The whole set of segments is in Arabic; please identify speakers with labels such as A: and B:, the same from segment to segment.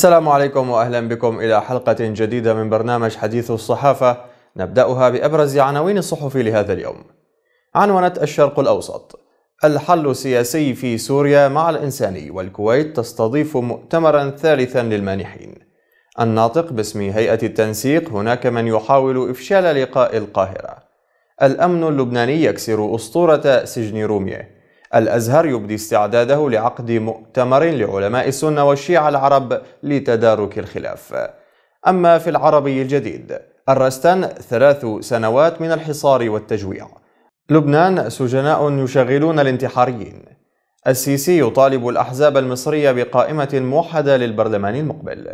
A: السلام عليكم واهلا بكم الى حلقه جديده من برنامج حديث الصحافه نبداها بابرز عناوين الصحف لهذا اليوم. عنونت الشرق الاوسط الحل السياسي في سوريا مع الانساني والكويت تستضيف مؤتمرا ثالثا للمانحين. الناطق باسم هيئه التنسيق هناك من يحاول افشال لقاء القاهره. الامن اللبناني يكسر اسطوره سجن روميه. الأزهر يبدي استعداده لعقد مؤتمر لعلماء السنة والشيعة العرب لتدارك الخلاف أما في العربي الجديد الرستان ثلاث سنوات من الحصار والتجويع لبنان سجناء يشغلون الانتحاريين السيسي يطالب الأحزاب المصرية بقائمة موحدة للبرلمان المقبل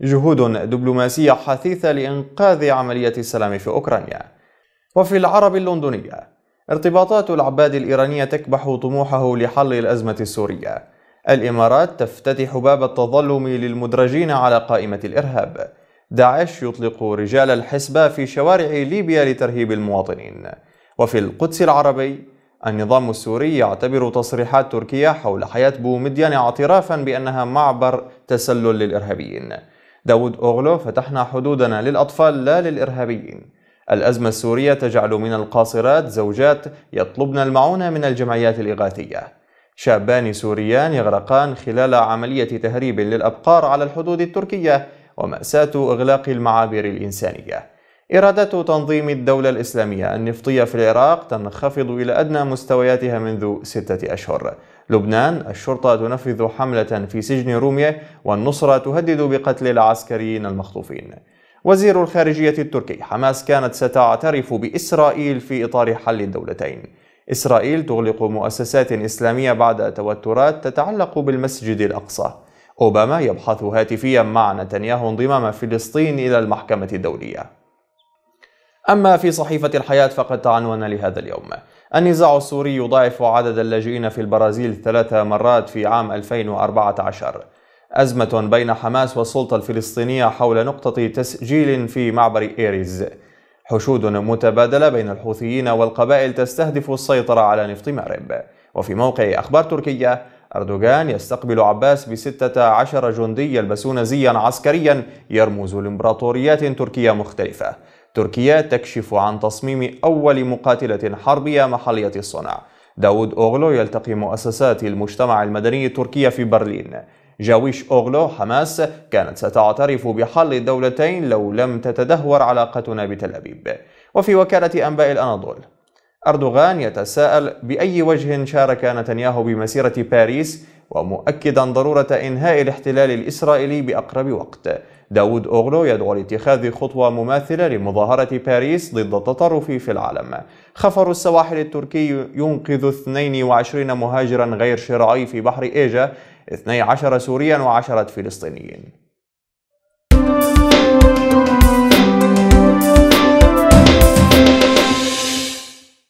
A: جهود دبلوماسية حثيثة لإنقاذ عملية السلام في أوكرانيا وفي العرب اللندنية ارتباطات العباد الإيرانية تكبح طموحه لحل الأزمة السورية الإمارات تفتتح باب التظلم للمدرجين على قائمة الإرهاب داعش يطلق رجال الحسبة في شوارع ليبيا لترهيب المواطنين وفي القدس العربي النظام السوري يعتبر تصريحات تركيا حول حياة بومديان اعترافا بأنها معبر تسلل للإرهابيين داود أوغلو فتحنا حدودنا للأطفال لا للإرهابيين الأزمة السورية تجعل من القاصرات زوجات يطلبن المعونة من الجمعيات الإغاثية شابان سوريان يغرقان خلال عملية تهريب للأبقار على الحدود التركية ومأساة إغلاق المعابر الإنسانية إرادة تنظيم الدولة الإسلامية النفطية في العراق تنخفض إلى أدنى مستوياتها منذ ستة أشهر لبنان الشرطة تنفذ حملة في سجن رومية والنصرة تهدد بقتل العسكريين المخطوفين وزير الخارجية التركي حماس كانت ستعترف بإسرائيل في إطار حل الدولتين إسرائيل تغلق مؤسسات إسلامية بعد توترات تتعلق بالمسجد الأقصى أوباما يبحث هاتفيا مع نتنياهو انضمام فلسطين إلى المحكمة الدولية أما في صحيفة الحياة فقد تعنون لهذا اليوم النزاع السوري يضاعف عدد اللاجئين في البرازيل ثلاث مرات في عام 2014 أزمة بين حماس والسلطة الفلسطينية حول نقطة تسجيل في معبر إيريز حشود متبادلة بين الحوثيين والقبائل تستهدف السيطرة على نفط مأرب وفي موقع أخبار تركيا أردوغان يستقبل عباس بستة عشر جندي يلبسون زيا عسكريا يرمز لإمبراطوريات تركية مختلفة تركيا تكشف عن تصميم أول مقاتلة حربية محلية الصنع داود أوغلو يلتقي مؤسسات المجتمع المدني التركي في برلين جاويش أوغلو حماس كانت ستعترف بحل الدولتين لو لم تتدهور علاقتنا بتل أبيب وفي وكالة أنباء الأناضول أردوغان يتساءل بأي وجه شارك نتنياهو بمسيرة باريس ومؤكدا ضرورة إنهاء الاحتلال الإسرائيلي بأقرب وقت داود أوغلو يدعو لاتخاذ خطوة مماثلة لمظاهرة باريس ضد التطرف في العالم خفر السواحل التركي ينقذ 22 مهاجرا غير شرعي في بحر إيجا 12 سوريا و10 فلسطينيين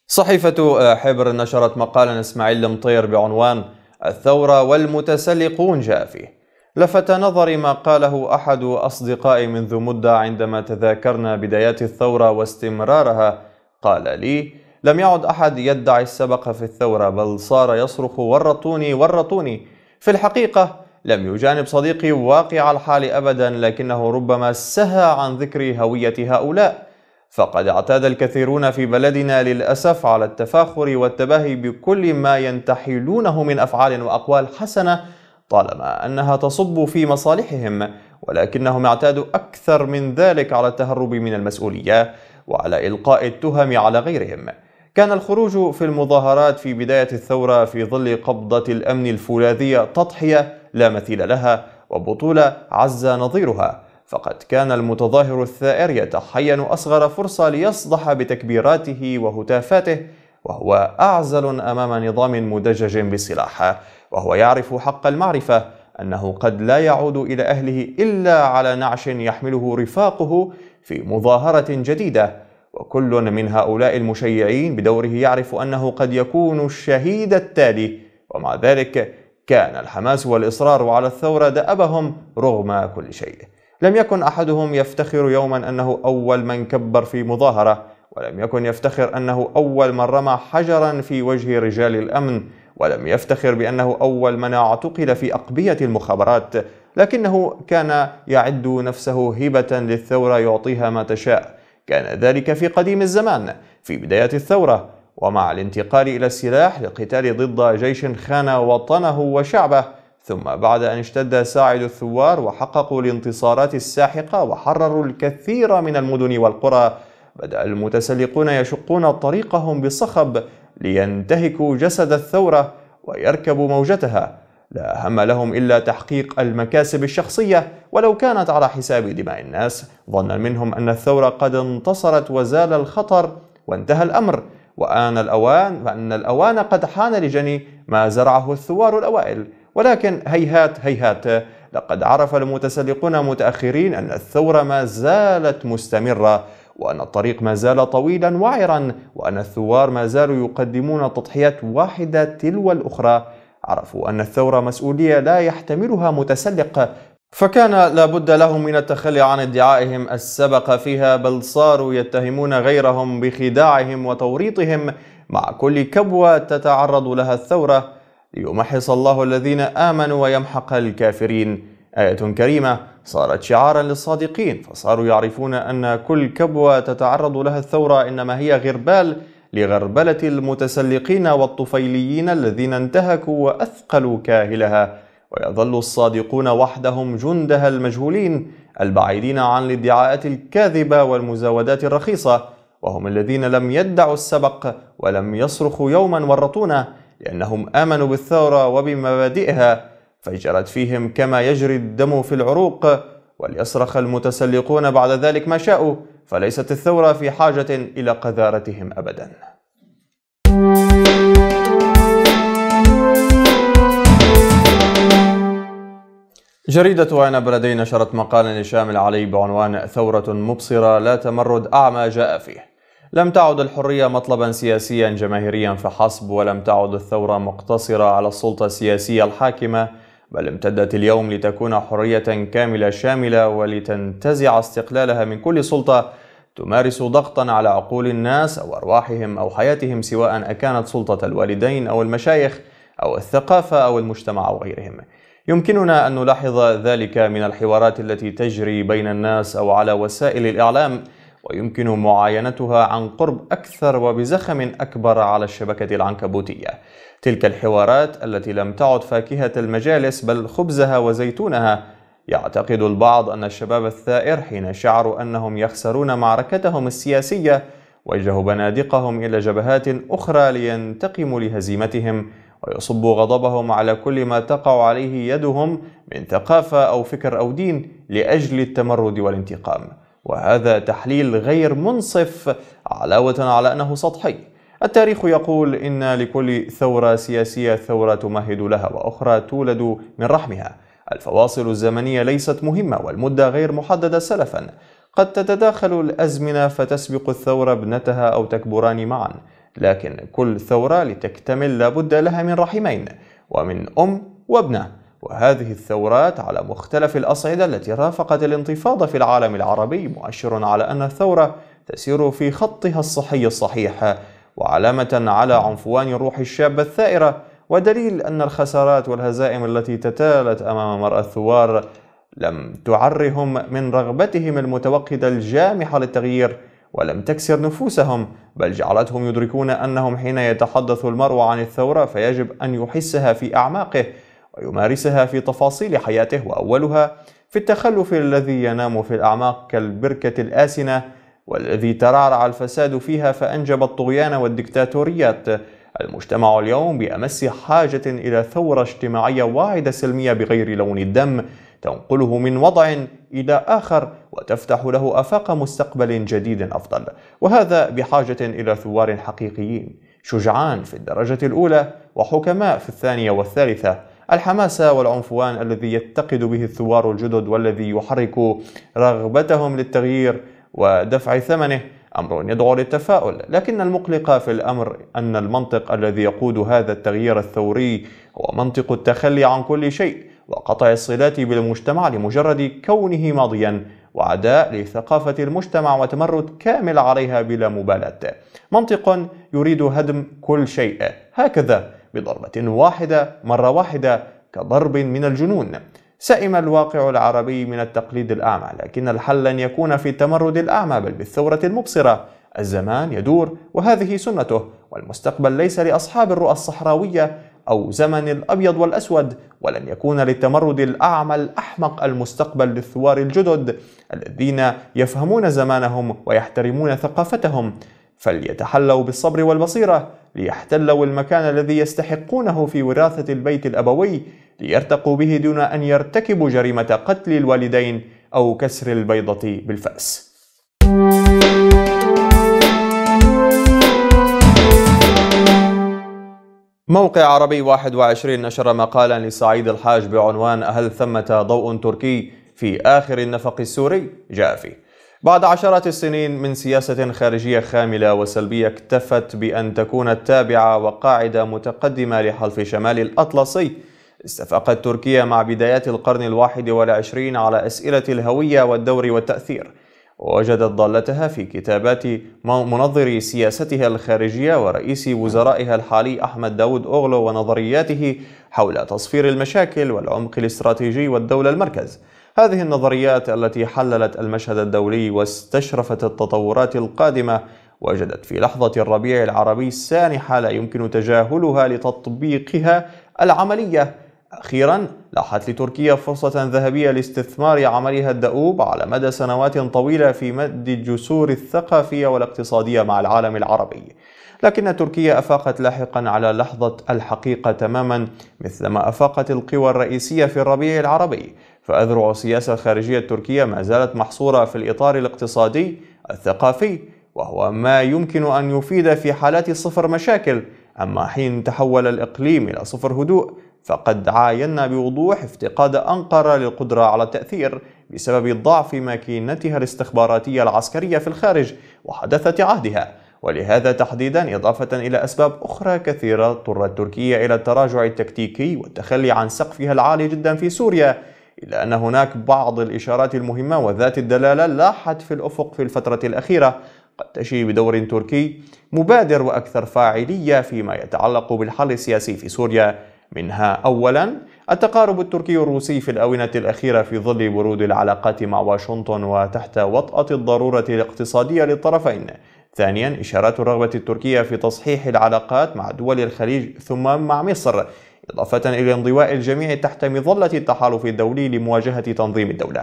A: صحيفة حبر نشرت مقالا اسماعيل المطير بعنوان الثورة والمتسلقون جاء فيه لفت نظري ما قاله أحد أصدقائي منذ مدة عندما تذاكرنا بدايات الثورة واستمرارها قال لي لم يعد أحد يدعي السبق في الثورة بل صار يصرخ ورطوني ورطوني في الحقيقة لم يجانب صديقي واقع الحال أبدا لكنه ربما سهى عن ذكر هوية هؤلاء فقد اعتاد الكثيرون في بلدنا للأسف على التفاخر والتباهي بكل ما ينتحلونه من أفعال وأقوال حسنة طالما أنها تصب في مصالحهم ولكنهم اعتادوا أكثر من ذلك على التهرب من المسؤولية وعلى إلقاء التهم على غيرهم كان الخروج في المظاهرات في بداية الثورة في ظل قبضة الأمن الفولاذية تضحية لا مثيل لها وبطولة عز نظيرها فقد كان المتظاهر الثائر يتحين أصغر فرصة ليصدح بتكبيراته وهتافاته وهو أعزل أمام نظام مدجج بالسلاح وهو يعرف حق المعرفة أنه قد لا يعود إلى أهله إلا على نعش يحمله رفاقه في مظاهرة جديدة وكل من هؤلاء المشيعين بدوره يعرف أنه قد يكون الشهيد التالي ومع ذلك كان الحماس والإصرار على الثورة دأبهم رغم كل شيء لم يكن أحدهم يفتخر يوما أنه أول من كبر في مظاهرة ولم يكن يفتخر أنه أول من رمى حجرا في وجه رجال الأمن ولم يفتخر بأنه أول من اعتقل في أقبية المخابرات لكنه كان يعد نفسه هبة للثورة يعطيها ما تشاء كان ذلك في قديم الزمان في بداية الثورة ومع الانتقال إلى السلاح للقتال ضد جيش خان وطنه وشعبه ثم بعد أن اشتد ساعد الثوار وحققوا الانتصارات الساحقة وحرروا الكثير من المدن والقرى بدأ المتسلقون يشقون طريقهم بصخب لينتهكوا جسد الثورة ويركبوا موجتها لا هم لهم إلا تحقيق المكاسب الشخصية ولو كانت على حساب دماء الناس ظنا منهم أن الثورة قد انتصرت وزال الخطر وانتهى الأمر وآن الأوان فأن الأوان قد حان لجني ما زرعه الثوار الأوائل ولكن هيهات هيهات لقد عرف المتسلقون متأخرين أن الثورة ما زالت مستمرة وأن الطريق ما زال طويلا وعرا وأن الثوار ما زالوا يقدمون تضحيات واحدة تلو الأخرى عرفوا أن الثورة مسؤولية لا يحتملها متسلق فكان لابد لهم من التخلي عن ادعائهم السبق فيها بل صاروا يتهمون غيرهم بخداعهم وتوريطهم مع كل كبوة تتعرض لها الثورة ليمحص الله الذين آمنوا ويمحق الكافرين آية كريمة صارت شعارا للصادقين فصاروا يعرفون أن كل كبوة تتعرض لها الثورة إنما هي غربال لغربلة المتسلقين والطفيليين الذين انتهكوا وأثقلوا كاهلها ويظل الصادقون وحدهم جندها المجهولين البعيدين عن الادعاءات الكاذبة والمزاودات الرخيصة وهم الذين لم يدعوا السبق ولم يصرخوا يوما ورطونا لأنهم آمنوا بالثورة وبمبادئها فجرت فيهم كما يجري الدم في العروق وليصرخ المتسلقون بعد ذلك ما شاءوا فليست الثورة في حاجة إلى قذارتهم أبدا جريدة عنب بلدي نشرت مقالا لشام العلي بعنوان ثورة مبصرة لا تمرد أعمى جاء فيه لم تعد الحرية مطلبا سياسيا جماهيريا فحسب ولم تعد الثورة مقتصرة على السلطة السياسية الحاكمة بل امتدت اليوم لتكون حرية كاملة شاملة ولتنتزع استقلالها من كل سلطة تمارس ضغطا على عقول الناس أو أرواحهم أو حياتهم سواء أكانت سلطة الوالدين أو المشايخ أو الثقافة أو المجتمع أو غيرهم يمكننا أن نلاحظ ذلك من الحوارات التي تجري بين الناس أو على وسائل الإعلام ويمكن معاينتها عن قرب أكثر وبزخم أكبر على الشبكة العنكبوتية تلك الحوارات التي لم تعد فاكهة المجالس بل خبزها وزيتونها يعتقد البعض أن الشباب الثائر حين شعروا أنهم يخسرون معركتهم السياسية وجهوا بنادقهم إلى جبهات أخرى لينتقموا لهزيمتهم ويصبوا غضبهم على كل ما تقع عليه يدهم من ثقافة أو فكر أو دين لأجل التمرد والانتقام وهذا تحليل غير منصف علاوة على أنه سطحي التاريخ يقول إن لكل ثورة سياسية ثورة تمهد لها وأخرى تولد من رحمها الفواصل الزمنية ليست مهمة والمدة غير محددة سلفا قد تتداخل الأزمنة فتسبق الثورة ابنتها أو تكبران معا لكن كل ثورة لتكتمل لابد لها من رحمين ومن أم وابنه وهذه الثورات على مختلف الأصعدة التي رافقت الانتفاضة في العالم العربي مؤشر على أن الثورة تسير في خطها الصحي الصحيح وعلامة على عنفوان الروح الشابة الثائرة ودليل أن الخسارات والهزائم التي تتالت أمام مرأى الثوار لم تعرهم من رغبتهم المتوقدة الجامحة للتغيير ولم تكسر نفوسهم بل جعلتهم يدركون أنهم حين يتحدث المرء عن الثورة فيجب أن يحسها في أعماقه ويمارسها في تفاصيل حياته وأولها في التخلف الذي ينام في الأعماق كالبركة الآسنة والذي ترعرع الفساد فيها فأنجب الطغيان والديكتاتوريات المجتمع اليوم بأمس حاجة إلى ثورة اجتماعية واعدة سلمية بغير لون الدم تنقله من وضع إلى آخر وتفتح له آفاق مستقبل جديد أفضل وهذا بحاجة إلى ثوار حقيقيين شجعان في الدرجة الأولى وحكماء في الثانية والثالثة الحماسة والعنفوان الذي يتقد به الثوار الجدد والذي يحرك رغبتهم للتغيير ودفع ثمنه أمر يدعو للتفاؤل لكن المقلق في الأمر أن المنطق الذي يقود هذا التغيير الثوري هو منطق التخلي عن كل شيء وقطع الصلات بالمجتمع لمجرد كونه ماضيا وعداء لثقافة المجتمع وتمرد كامل عليها بلا مبالاة منطق يريد هدم كل شيء هكذا بضربة واحدة مرة واحدة كضرب من الجنون سئم الواقع العربي من التقليد الأعمى لكن الحل لن يكون في التمرد الأعمى بل بالثورة المبصرة الزمان يدور وهذه سنته والمستقبل ليس لأصحاب الرؤى الصحراوية أو زمن الأبيض والأسود ولن يكون للتمرد الأعمى الأحمق المستقبل للثوار الجدد الذين يفهمون زمانهم ويحترمون ثقافتهم فليتحلوا بالصبر والبصيرة ليحتلوا المكان الذي يستحقونه في وراثة البيت الأبوي ليرتقوا به دون أن يرتكبوا جريمة قتل الوالدين أو كسر البيضة بالفأس. موقع عربي 21 نشر مقالا لسعيد الحاج بعنوان هل ثمة ضوء تركي في آخر النفق السوري؟ جاء فيه بعد عشرات السنين من سياسة خارجية خاملة وسلبية اكتفت بأن تكون التابعة وقاعدة متقدمة لحلف شمال الأطلسي استفاقت تركيا مع بدايات القرن الواحد والعشرين على أسئلة الهوية والدور والتأثير ووجدت ضالتها في كتابات منظر سياستها الخارجية ورئيس وزرائها الحالي أحمد داود أغلو ونظرياته حول تصفير المشاكل والعمق الاستراتيجي والدولة المركز هذه النظريات التي حللت المشهد الدولي واستشرفت التطورات القادمة وجدت في لحظة الربيع العربي سانحة لا يمكن تجاهلها لتطبيقها العملية أخيرا لاحت لتركيا فرصة ذهبية لاستثمار عملها الدؤوب على مدى سنوات طويلة في مد الجسور الثقافية والاقتصادية مع العالم العربي لكن تركيا أفاقت لاحقا على لحظة الحقيقة تماما مثلما أفاقت القوى الرئيسية في الربيع العربي فأذرع السياسة الخارجية التركية ما زالت محصورة في الإطار الاقتصادي الثقافي وهو ما يمكن أن يفيد في حالات صفر مشاكل أما حين تحول الإقليم إلى صفر هدوء فقد عاينا بوضوح افتقاد أنقرة للقدرة على التأثير بسبب ضعف ماكينتها الاستخباراتية العسكرية في الخارج وحدثة عهدها ولهذا تحديدا إضافة إلى أسباب أخرى كثيرة اضطرت تركيا إلى التراجع التكتيكي والتخلي عن سقفها العالي جدا في سوريا إلا أن هناك بعض الإشارات المهمة وذات الدلالة لاحت في الأفق في الفترة الأخيرة قد تشي بدور تركي مبادر وأكثر فاعلية فيما يتعلق بالحل السياسي في سوريا منها أولا التقارب التركي الروسي في الآونة الأخيرة في ظل برود العلاقات مع واشنطن وتحت وطأة الضرورة الاقتصادية للطرفين ثانيا إشارات الرغبة التركية في تصحيح العلاقات مع دول الخليج ثم مع مصر إضافة إلى انضواء الجميع تحت مظلة التحالف الدولي لمواجهة تنظيم الدولة.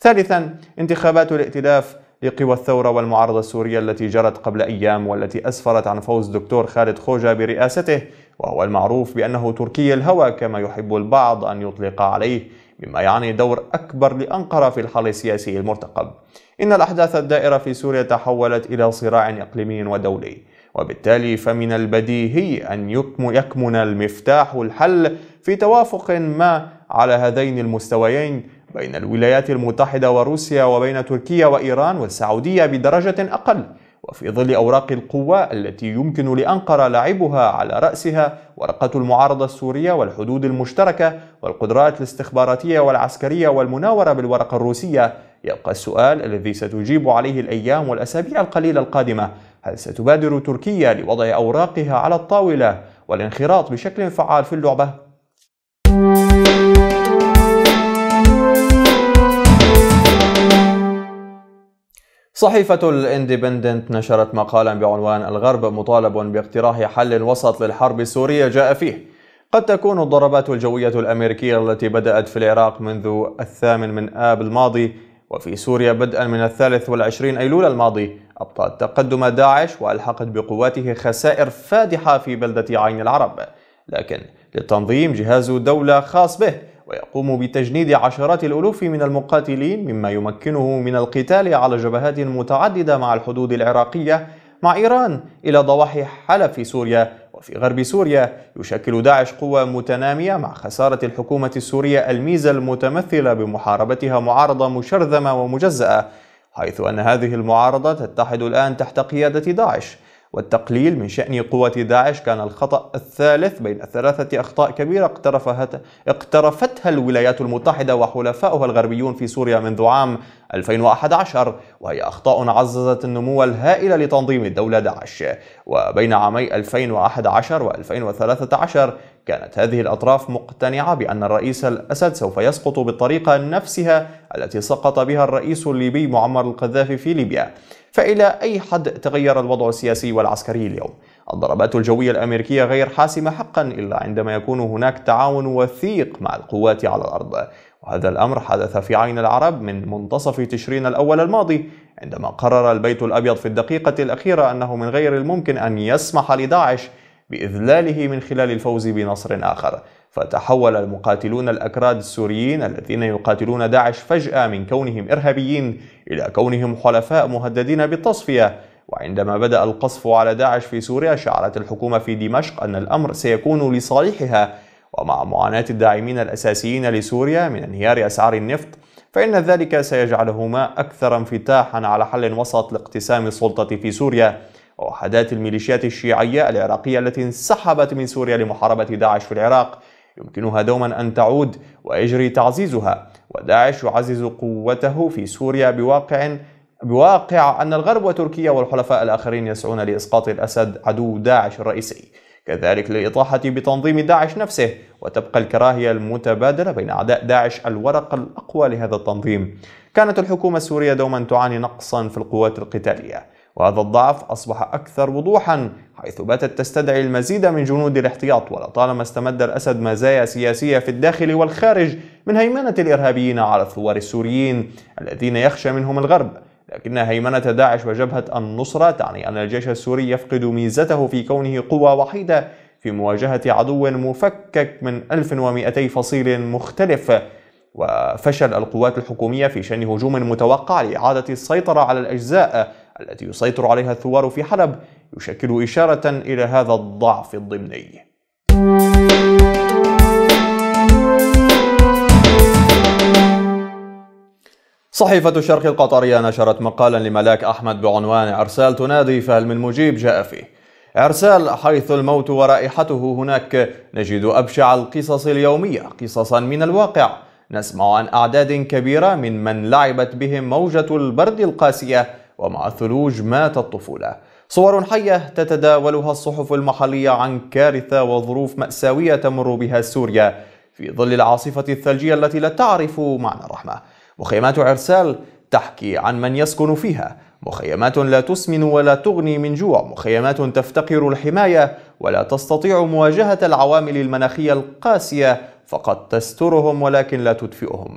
A: ثالثا انتخابات الائتلاف لقوى الثورة والمعارضة السورية التي جرت قبل أيام والتي أسفرت عن فوز دكتور خالد خوجة برئاسته وهو المعروف بأنه تركي الهوى كما يحب البعض أن يطلق عليه مما يعني دور أكبر لأنقرة في الحل السياسي المرتقب إن الأحداث الدائرة في سوريا تحولت إلى صراع إقليمي ودولي وبالتالي فمن البديهي أن يكمن المفتاح الحل في توافق ما على هذين المستويين بين الولايات المتحدة وروسيا وبين تركيا وإيران والسعودية بدرجة أقل وفي ظل أوراق القوة التي يمكن لأنقرة لعبها على رأسها ورقة المعارضة السورية والحدود المشتركة والقدرات الاستخباراتية والعسكرية والمناورة بالورقة الروسية يبقى السؤال الذي ستجيب عليه الأيام والأسابيع القليلة القادمة هل ستبادر تركيا لوضع أوراقها على الطاولة والانخراط بشكل فعال في اللعبة؟ صحيفة الاندبندنت نشرت مقالا بعنوان الغرب مطالب باقتراح حل وسط للحرب السورية جاء فيه قد تكون الضربات الجوية الأمريكية التي بدأت في العراق منذ الثامن من آب الماضي وفي سوريا بدءا من الثالث والعشرين أيلول الماضي أبطأت تقدم داعش وألحقت بقواته خسائر فادحة في بلدة عين العرب لكن للتنظيم جهاز دولة خاص به ويقوم بتجنيد عشرات الألوف من المقاتلين مما يمكنه من القتال على جبهات متعددة مع الحدود العراقية مع إيران إلى ضواحي حلب في سوريا وفي غرب سوريا يشكل داعش قوة متنامية مع خسارة الحكومة السورية الميزة المتمثلة بمحاربتها معارضة مشرذمة ومجزأة حيث أن هذه المعارضة تتحد الآن تحت قيادة داعش والتقليل من شأن قوة داعش كان الخطأ الثالث بين ثلاثة أخطاء كبيرة اقترفها اقترفتها الولايات المتحدة وحلفاؤها الغربيون في سوريا منذ عام 2011 وهي أخطاء عززت النمو الهائل لتنظيم الدولة داعش وبين عامي 2011 و2013 كانت هذه الأطراف مقتنعة بأن الرئيس الأسد سوف يسقط بالطريقة نفسها التي سقط بها الرئيس الليبي معمر القذافي في ليبيا فإلى أي حد تغير الوضع السياسي والعسكري اليوم؟ الضربات الجوية الأمريكية غير حاسمة حقا إلا عندما يكون هناك تعاون وثيق مع القوات على الأرض وهذا الأمر حدث في عين العرب من منتصف تشرين الأول الماضي عندما قرر البيت الأبيض في الدقيقة الأخيرة أنه من غير الممكن أن يسمح لداعش بإذلاله من خلال الفوز بنصر آخر فتحول المقاتلون الأكراد السوريين الذين يقاتلون داعش فجأة من كونهم إرهابيين إلى كونهم حلفاء مهددين بالتصفية وعندما بدأ القصف على داعش في سوريا شعرت الحكومة في دمشق أن الأمر سيكون لصالحها ومع معاناة الداعمين الأساسيين لسوريا من انهيار أسعار النفط فإن ذلك سيجعلهما أكثر انفتاحا على حل وسط لاقتسام السلطة في سوريا ووحدات الميليشيات الشيعية العراقية التي انسحبت من سوريا لمحاربة داعش في العراق يمكنها دوما أن تعود ويجري تعزيزها وداعش يعزز قوته في سوريا بواقع بواقع أن الغرب وتركيا والحلفاء الآخرين يسعون لإسقاط الأسد عدو داعش الرئيسي كذلك للإطاحة بتنظيم داعش نفسه وتبقى الكراهية المتبادلة بين أعداء داعش الورق الأقوى لهذا التنظيم كانت الحكومة السورية دوما تعاني نقصا في القوات القتالية وهذا الضعف أصبح أكثر وضوحا حيث باتت تستدعي المزيد من جنود الاحتياط ولطالما استمد الأسد مزايا سياسية في الداخل والخارج من هيمنة الإرهابيين على الثوار السوريين الذين يخشى منهم الغرب لكن هيمنة داعش وجبهة النصرة تعني أن الجيش السوري يفقد ميزته في كونه قوة وحيدة في مواجهة عدو مفكك من 1200 فصيل مختلف وفشل القوات الحكومية في شن هجوم متوقع لإعادة السيطرة على الأجزاء التي يسيطر عليها الثوار في حلب يشكل إشارة إلى هذا الضعف الضمني صحيفة الشرق القطرية نشرت مقالا لملاك أحمد بعنوان إرسال تنادي فهل من مجيب جاء فيه إرسال حيث الموت ورائحته هناك نجد أبشع القصص اليومية قصصا من الواقع نسمع عن أعداد كبيرة من من لعبت بهم موجة البرد القاسية ومع الثلوج ماتت الطفولة صور حية تتداولها الصحف المحلية عن كارثة وظروف مأساوية تمر بها سوريا في ظل العاصفة الثلجية التي لا تعرف معنى الرحمة مخيمات عرسال تحكي عن من يسكن فيها مخيمات لا تسمن ولا تغني من جوع مخيمات تفتقر الحماية ولا تستطيع مواجهة العوامل المناخية القاسية فقد تسترهم ولكن لا تدفئهم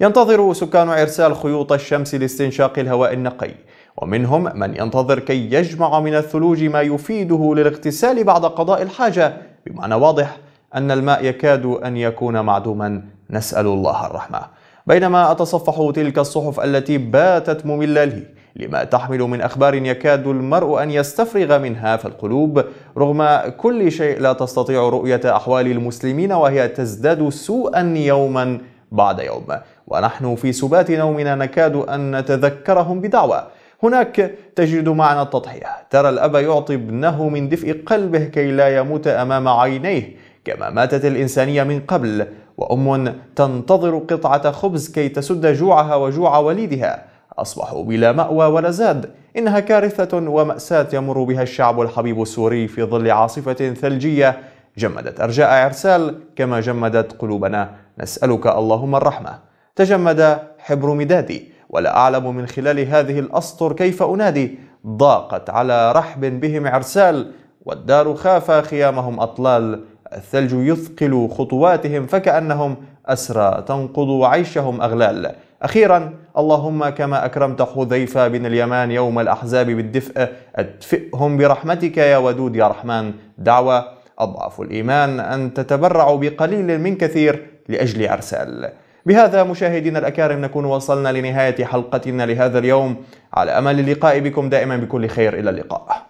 A: ينتظر سكان عرسال خيوط الشمس لاستنشاق الهواء النقي ومنهم من ينتظر كي يجمع من الثلوج ما يفيده للاغتسال بعد قضاء الحاجة بمعنى واضح أن الماء يكاد أن يكون معدوما نسأل الله الرحمة بينما أتصفح تلك الصحف التي باتت مملة لي لما تحمل من أخبار يكاد المرء أن يستفرغ منها فالقلوب رغم كل شيء لا تستطيع رؤية أحوال المسلمين وهي تزداد سوءا يوما بعد يوم ونحن في سبات نومنا نكاد أن نتذكرهم بدعوة هناك تجد معنى التضحية ترى الأب يعطي ابنه من دفء قلبه كي لا يموت أمام عينيه كما ماتت الإنسانية من قبل وأم تنتظر قطعة خبز كي تسد جوعها وجوع وليدها أصبحوا بلا مأوى ولا زاد إنها كارثة ومأساة يمر بها الشعب الحبيب السوري في ظل عاصفة ثلجية جمدت أرجاء عرسال كما جمدت قلوبنا نسألك اللهم الرحمة تجمد حبر مدادي ولا أعلم من خلال هذه الأسطر كيف أنادي ضاقت على رحب بهم عرسال والدار خاف خيامهم أطلال الثلج يثقل خطواتهم فكأنهم أسرى تنقض عيشهم أغلال أخيرا اللهم كما أكرمت حذيفة بن اليمان يوم الأحزاب بالدفء أدفئهم برحمتك يا ودود يا رحمن دعوة أضعف الإيمان أن تتبرع بقليل من كثير لأجل أرسال بهذا مشاهدينا الأكارم نكون وصلنا لنهاية حلقتنا لهذا اليوم على أمل اللقاء بكم دائما بكل خير إلى اللقاء